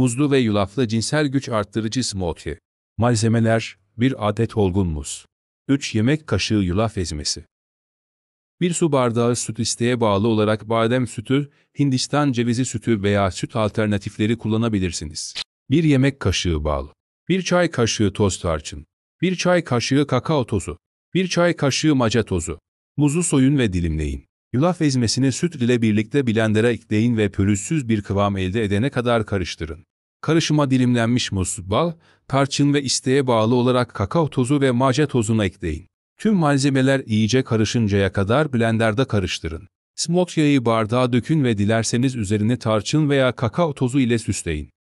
muzlu ve yulaflı cinsel güç arttırıcı smoothie. Malzemeler 1 adet olgun muz. 3 yemek kaşığı yulaf ezmesi. 1 su bardağı süt isteğe bağlı olarak badem sütü, Hindistan cevizi sütü veya süt alternatifleri kullanabilirsiniz. 1 yemek kaşığı bal. 1 çay kaşığı toz tarçın. 1 çay kaşığı kakao tozu. 1 çay kaşığı maca tozu. Muzu soyun ve dilimleyin. Yulaf ezmesini süt ile birlikte blendere ekleyin ve pürüzsüz bir kıvam elde edene kadar karıştırın. Karışıma dilimlenmiş muz, bal, tarçın ve isteğe bağlı olarak kakao tozu ve mace tozunu ekleyin. Tüm malzemeler iyice karışıncaya kadar blenderda karıştırın. Smokyağı bardağa dökün ve dilerseniz üzerine tarçın veya kakao tozu ile süsleyin.